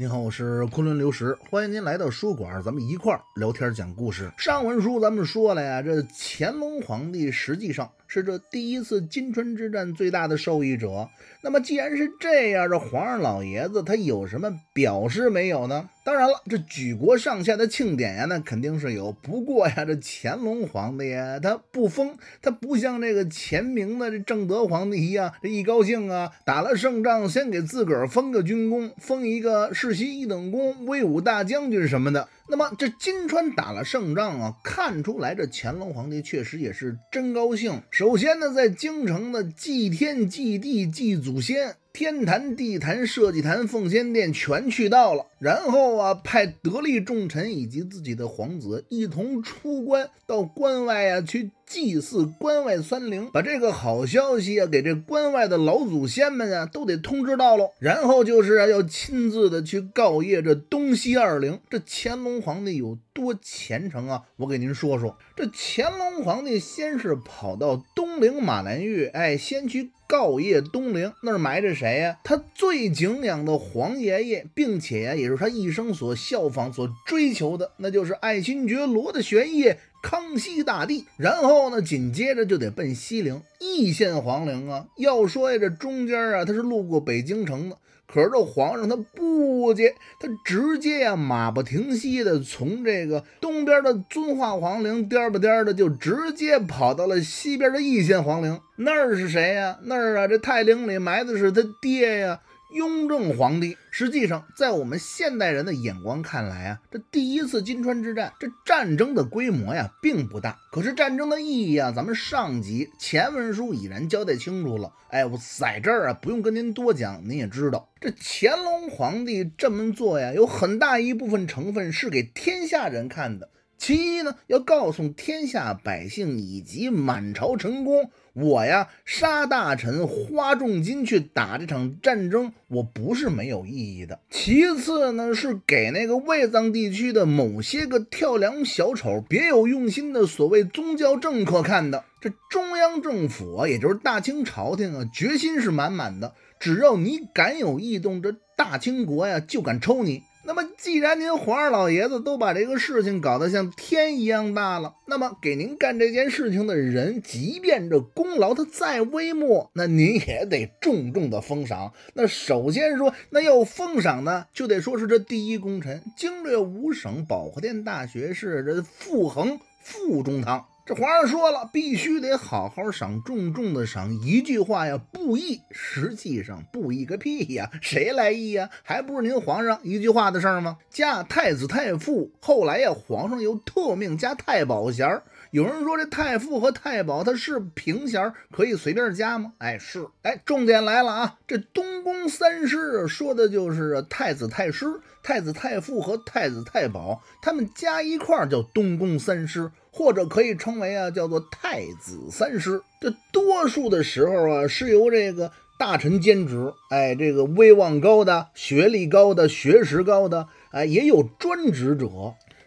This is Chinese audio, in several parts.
您好，我是昆仑刘石，欢迎您来到书馆，咱们一块儿聊天讲故事。上文书咱们说了呀，这乾隆皇帝实际上。是这第一次金川之战最大的受益者。那么既然是这样，这皇上老爷子他有什么表示没有呢？当然了，这举国上下的庆典呀，那肯定是有。不过呀，这乾隆皇帝呀，他不封，他不像这个前明的这正德皇帝一样，这一高兴啊，打了胜仗先给自个儿封个军功，封一个世袭一等功、威武大将军什么的。那么这金川打了胜仗啊，看出来这乾隆皇帝确实也是真高兴。首先呢，在京城的祭天、祭地、祭祖先，天坛、地坛、社稷坛、奉先殿全去到了。然后啊，派得力重臣以及自己的皇子一同出关，到关外啊去祭祀关外三陵，把这个好消息啊给这关外的老祖先们啊都得通知到喽。然后就是啊，要亲自的去告谒这东西二陵。这乾隆皇帝有多虔诚啊？我给您说说，这乾隆皇帝先是跑到东陵马兰峪，哎，先去告谒东陵，那儿埋着谁呀？他最敬仰的皇爷爷，并且呀、也。是他一生所效仿、所追求的，那就是爱新觉罗的玄烨，康熙大帝。然后呢，紧接着就得奔西陵，义县皇陵啊。要说呀，这中间啊，他是路过北京城的，可是这皇上他不接，他直接呀，马不停蹄的从这个东边的遵化皇陵颠吧颠的，就直接跑到了西边的义县皇陵。那儿是谁呀？那儿啊，这泰陵里埋的是他爹呀。雍正皇帝实际上，在我们现代人的眼光看来啊，这第一次金川之战，这战争的规模呀，并不大。可是战争的意义啊，咱们上集前文书已然交代清楚了。哎，我在这儿啊，不用跟您多讲，您也知道，这乾隆皇帝这么做呀，有很大一部分成分是给天下人看的。其一呢，要告诉天下百姓以及满朝臣工。我呀，杀大臣，花重金去打这场战争，我不是没有意义的。其次呢，是给那个外藏地区的某些个跳梁小丑、别有用心的所谓宗教政客看的。这中央政府啊，也就是大清朝廷啊，决心是满满的。只要你敢有异动，这大清国呀，就敢抽你。那么，既然您皇二老爷子都把这个事情搞得像天一样大了，那么给您干这件事情的人，即便这功劳他再微末，那您也得重重的封赏。那首先说，那要封赏呢，就得说是这第一功臣，经略五省保和殿大学士这傅恒傅中堂。这皇上说了，必须得好好赏，重重的赏。一句话呀，布义，实际上布义个屁呀，谁来义呀？还不是您皇上一句话的事儿吗？加太子太傅，后来呀，皇上又特命加太保衔儿。有人说这太傅和太保他是平衔儿，可以随便加吗？哎，是。哎，重点来了啊，这东宫三师说的就是太子太师、太子太傅和太子太保，他们加一块儿叫东宫三师。或者可以称为啊，叫做太子三师。这多数的时候啊，是由这个大臣兼职，哎，这个威望高的、学历高的、学识高的，哎，也有专职者。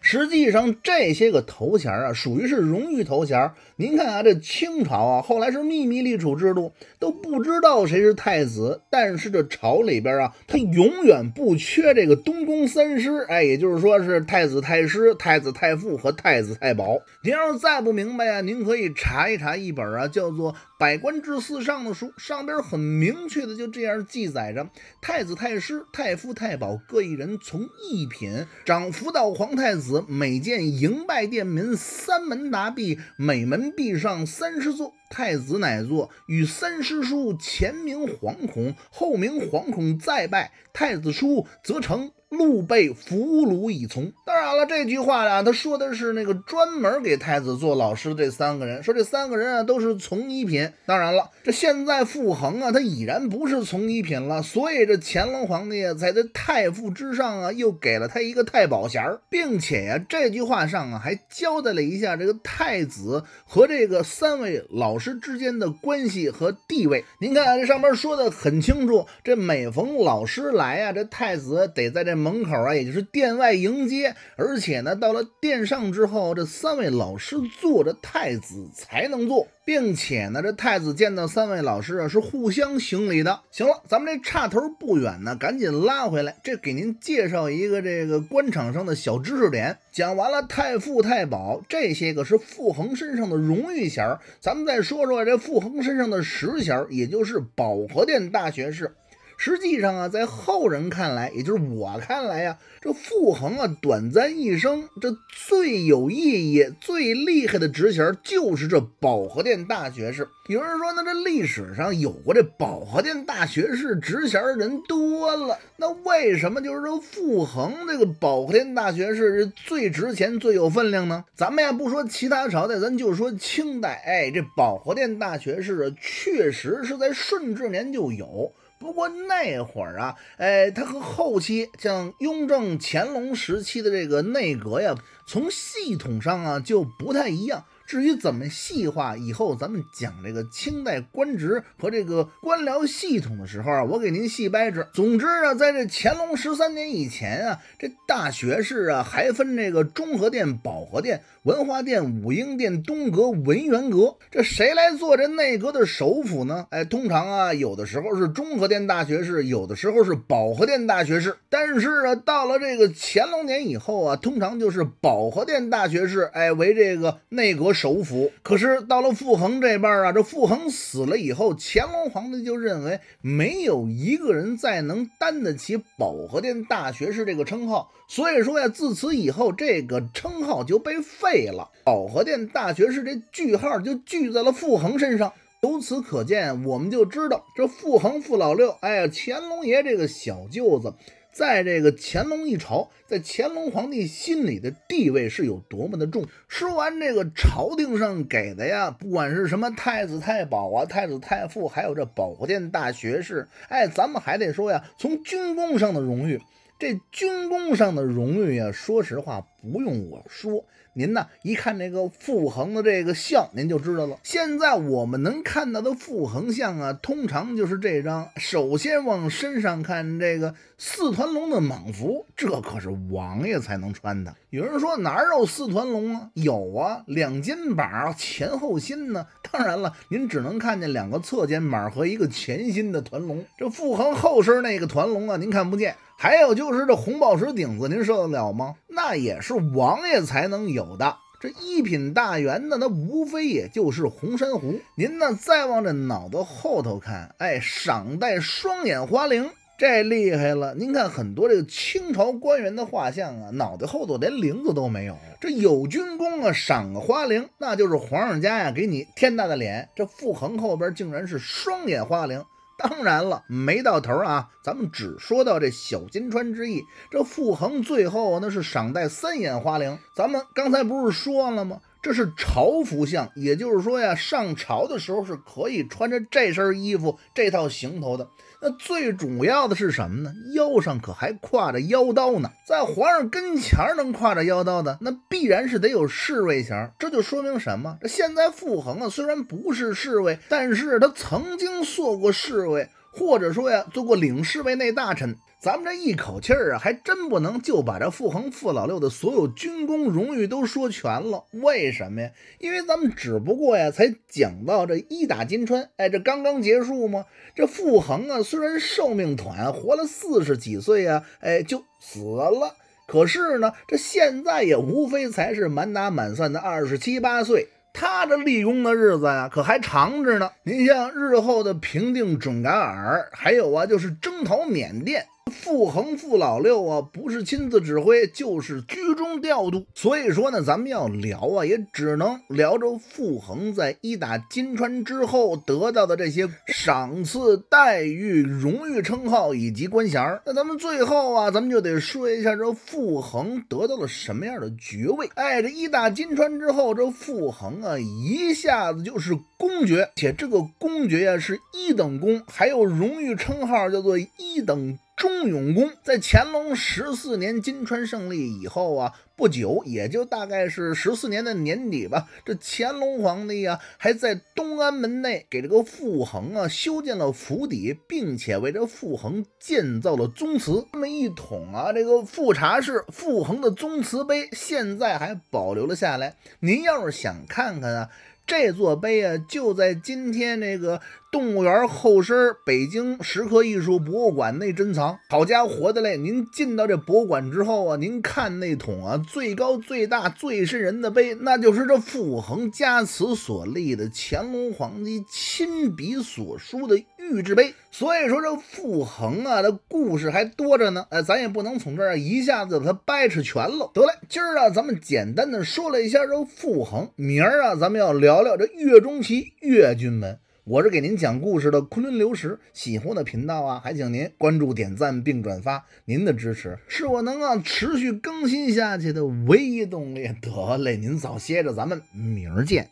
实际上这些个头衔啊，属于是荣誉头衔。您看啊，这清朝啊，后来是秘密立储制度，都不知道谁是太子。但是这朝里边啊，他永远不缺这个东宫三师。哎，也就是说是太子太师、太子太傅和太子太保。您要是再不明白啊，您可以查一查一本啊，叫做《百官至四上》的书，上边很明确的就这样记载着：太子太师、太傅、太保各一人，从一品，涨幅到皇太子。每见迎拜殿门三门达壁，每门壁上三师座。太子乃坐，与三师叔前名惶恐，后名惶恐，再拜太子叔，则成。路被俘虏以从，当然了，这句话呀，他说的是那个专门给太子做老师的这三个人，说这三个人啊都是从一品。当然了，这现在傅恒啊，他已然不是从一品了，所以这乾隆皇帝在这太傅之上啊，又给了他一个太保衔并且啊，这句话上啊还交代了一下这个太子和这个三位老师之间的关系和地位。您看这上面说的很清楚，这每逢老师来啊，这太子得在这。门口啊，也就是殿外迎接，而且呢，到了殿上之后，这三位老师坐着，太子才能坐，并且呢，这太子见到三位老师啊，是互相行礼的。行了，咱们这岔头不远呢，赶紧拉回来。这给您介绍一个这个官场上的小知识点。讲完了太傅、太保这些个是傅恒身上的荣誉衔咱们再说说这傅恒身上的实衔也就是保和殿大学士。实际上啊，在后人看来，也就是我看来呀，这傅恒啊，短暂一生，这最有意义、最厉害的职衔就是这保和殿大学士。有人说，那这历史上有过这保和殿大学士职衔的人多了，那为什么就是说傅恒这个保和殿大学士是最值钱、最有分量呢？咱们呀，不说其他朝代，咱就说清代。哎，这保和殿大学士确实是在顺治年就有。不过那会儿啊，哎，他和后期像雍正、乾隆时期的这个内阁呀，从系统上啊就不太一样。至于怎么细化，以后咱们讲这个清代官职和这个官僚系统的时候啊，我给您细掰扯。总之啊，在这乾隆十三年以前啊，这大学士啊还分这个中和殿、保和殿、文华殿、武英殿、东阁、文渊阁。这谁来做这内阁的首辅呢？哎，通常啊，有的时候是中和殿大学士，有的时候是保和殿大学士。但是啊，到了这个乾隆年以后啊，通常就是保和殿大学士哎为这个内阁。首辅，可是到了傅恒这边儿啊，这傅恒死了以后，乾隆皇帝就认为没有一个人再能担得起保和殿大学士这个称号，所以说呀，自此以后这个称号就被废了，保和殿大学士这句号就聚在了傅恒身上。由此可见，我们就知道这傅恒傅老六，哎呀，乾隆爷这个小舅子。在这个乾隆一朝，在乾隆皇帝心里的地位是有多么的重。说完这个朝廷上给的呀，不管是什么太子太保啊、太子太傅，还有这保和殿大学士，哎，咱们还得说呀，从军功上的荣誉，这军功上的荣誉呀，说实话。不用我说，您呢一看这个傅恒的这个像，您就知道了。现在我们能看到的傅恒像啊，通常就是这张。首先往身上看，这个四团龙的蟒服，这可是王爷才能穿的。有人说哪儿有四团龙啊？有啊，两肩膀前后心呢。当然了，您只能看见两个侧肩膀和一个前心的团龙，这傅恒后身那个团龙啊，您看不见。还有就是这红宝石顶子，您受得了吗？那也是。是王爷才能有的这一品大员呢，那无非也就是红珊瑚。您呢，再往这脑袋后头看，哎，赏戴双眼花翎，这厉害了。您看很多这个清朝官员的画像啊，脑袋后头连翎子都没有。这有军功啊，赏个花翎，那就是皇上家呀，给你天大的脸。这傅恒后边竟然是双眼花翎。当然了，没到头啊！咱们只说到这小金川之役。这傅恒最后那是赏戴三眼花翎。咱们刚才不是说了吗？这是朝服相，也就是说呀，上朝的时候是可以穿着这身衣服、这套行头的。那最主要的是什么呢？腰上可还挎着腰刀呢，在皇上跟前能挎着腰刀的，那必然是得有侍卫衔。这就说明什么？现在傅恒啊，虽然不是侍卫，但是他曾经做过侍卫。或者说呀，做过领侍卫内大臣，咱们这一口气儿啊，还真不能就把这傅恒傅老六的所有军功荣誉都说全了。为什么呀？因为咱们只不过呀，才讲到这一打金川，哎，这刚刚结束嘛。这傅恒啊，虽然寿命短，活了四十几岁啊，哎，就死了。可是呢，这现在也无非才是满打满算的二十七八岁。他这立功的日子呀，可还长着呢。您像日后的平定准噶尔，还有啊，就是征讨缅甸。傅恒傅老六啊，不是亲自指挥，就是居中调度。所以说呢，咱们要聊啊，也只能聊这傅恒在一打金川之后得到的这些赏赐、待遇、荣誉称号以及官衔儿。那咱们最后啊，咱们就得说一下这傅恒得到了什么样的爵位。哎，这一打金川之后，这傅恒啊，一下子就是公爵，且这个公爵呀是一等功，还有荣誉称号叫做一等。忠勇公在乾隆十四年金川胜利以后啊。不久，也就大概是十四年的年底吧。这乾隆皇帝呀，还在东安门内给这个傅恒啊修建了府邸，并且为这傅恒建造了宗祠。这么一统啊，这个富察氏傅恒的宗祠碑现在还保留了下来。您要是想看看啊，这座碑啊，就在今天这个动物园后身北京石刻艺术博物馆内珍藏。好家伙的嘞！您进到这博物馆之后啊，您看那桶啊。最高、最大、最渗人的碑，那就是这傅恒家祠所立的乾隆皇帝亲笔所书的御制碑。所以说这傅恒啊的故事还多着呢，哎，咱也不能从这儿一下子把它掰扯全了。得嘞，今儿啊咱们简单的说了一下这傅恒，明儿啊咱们要聊聊这岳钟琪、岳军门。我是给您讲故事的昆仑流石，喜欢的频道啊，还请您关注、点赞并转发，您的支持是我能啊持续更新下去的唯一动力。得嘞，您早歇着，咱们明儿见。